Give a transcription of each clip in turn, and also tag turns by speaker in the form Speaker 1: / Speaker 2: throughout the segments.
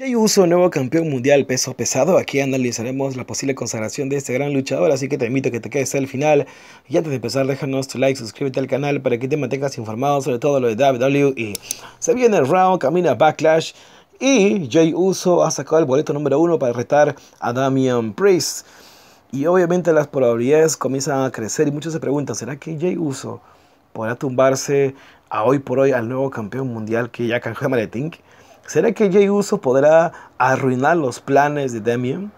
Speaker 1: Jay Uso, nuevo campeón mundial peso pesado, aquí analizaremos la posible consagración de este gran luchador, así que te invito a que te quedes al final. Y antes de empezar, déjanos tu like, suscríbete al canal para que te mantengas informado sobre todo lo de WWE. Se viene el round, camina Backlash y Jay Uso ha sacado el boleto número uno para retar a Damian Priest. Y obviamente las probabilidades comienzan a crecer y muchos se preguntan, ¿será que Jay Uso podrá tumbarse a hoy por hoy al nuevo campeón mundial que ya de Tink? ¿Será que Jay Uso podrá arruinar los planes de Damien?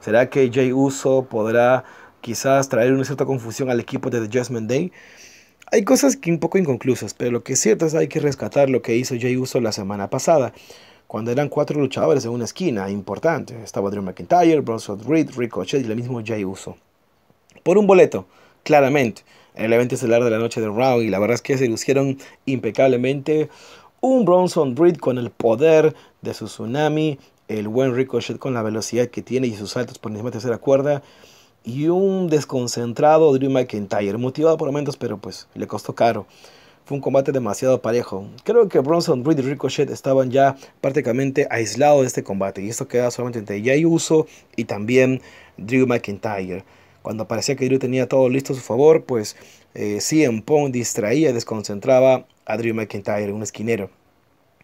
Speaker 1: ¿Será que Jay Uso podrá quizás traer una cierta confusión al equipo de The Judgment Day? Hay cosas que un poco inconclusas, pero lo que es cierto es que hay que rescatar lo que hizo Jay Uso la semana pasada, cuando eran cuatro luchadores en una esquina importante. Estaba Drew McIntyre, Bronson Reed, Ricochet y el mismo Jay Uso. Por un boleto, claramente, el evento estelar de la noche de Raw, y la verdad es que se lucieron impecablemente un Bronson Breed con el poder de su tsunami, el buen Ricochet con la velocidad que tiene y sus saltos por encima de tercera cuerda, y un desconcentrado Drew McIntyre, motivado por momentos, pero pues le costó caro. Fue un combate demasiado parejo. Creo que Bronson Breed y Ricochet estaban ya prácticamente aislados de este combate, y esto queda solamente entre Jay Uso y también Drew McIntyre. Cuando parecía que Drew tenía todo listo a su favor, pues eh, en Punk distraía, desconcentraba adrian McIntyre, un esquinero.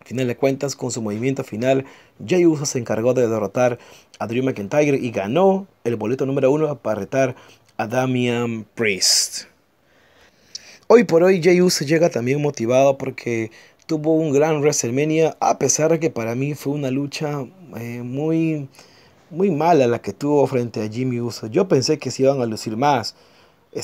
Speaker 1: final de cuentas, con su movimiento final, Jay Uso se encargó de derrotar a Drew McIntyre y ganó el boleto número uno para retar a Damian Priest. Hoy por hoy, Jay Uso llega también motivado porque tuvo un gran WrestleMania, a pesar de que para mí fue una lucha eh, muy, muy mala la que tuvo frente a Jimmy Uso. Yo pensé que se iban a lucir más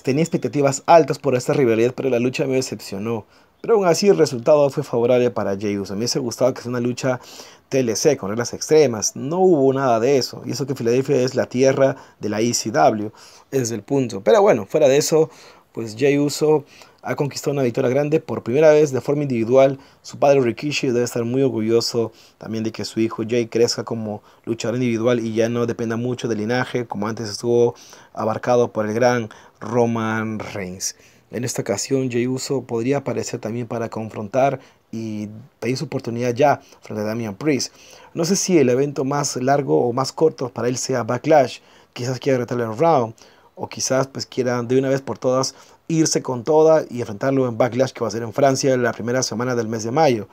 Speaker 1: Tenía expectativas altas por esta rivalidad, pero la lucha me decepcionó. Pero aún así el resultado fue favorable para Jey A mí hubiese gustado que sea una lucha TLC con reglas extremas. No hubo nada de eso. Y eso que Filadelfia es la tierra de la ECW. Es el punto. Pero bueno, fuera de eso, pues Jay Uso ha conquistado una victoria grande por primera vez de forma individual. Su padre Rikishi debe estar muy orgulloso también de que su hijo Jay crezca como luchador individual y ya no dependa mucho del linaje, como antes estuvo abarcado por el gran Roman Reigns. En esta ocasión, Jay Uso podría aparecer también para confrontar y pedir su oportunidad ya frente a Damian Priest. No sé si el evento más largo o más corto para él sea Backlash, quizás quiera retarle el round o quizás pues quieran de una vez por todas irse con toda y enfrentarlo en Backlash que va a ser en Francia la primera semana del mes de mayo.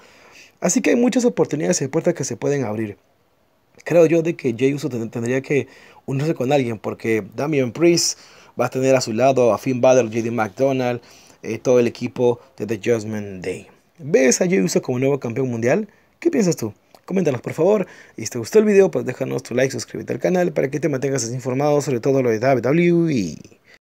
Speaker 1: Así que hay muchas oportunidades y puertas que se pueden abrir. Creo yo de que Jey Uso tendría que unirse con alguien porque Damian Priest va a tener a su lado a Finn Balor, JD McDonald, eh, todo el equipo de The Judgment Day. ¿Ves a Jey Uso como nuevo campeón mundial? ¿Qué piensas tú? Coméntanos por favor. Y si te gustó el video, pues déjanos tu like, suscríbete al canal para que te mantengas informado sobre todo lo de WWE.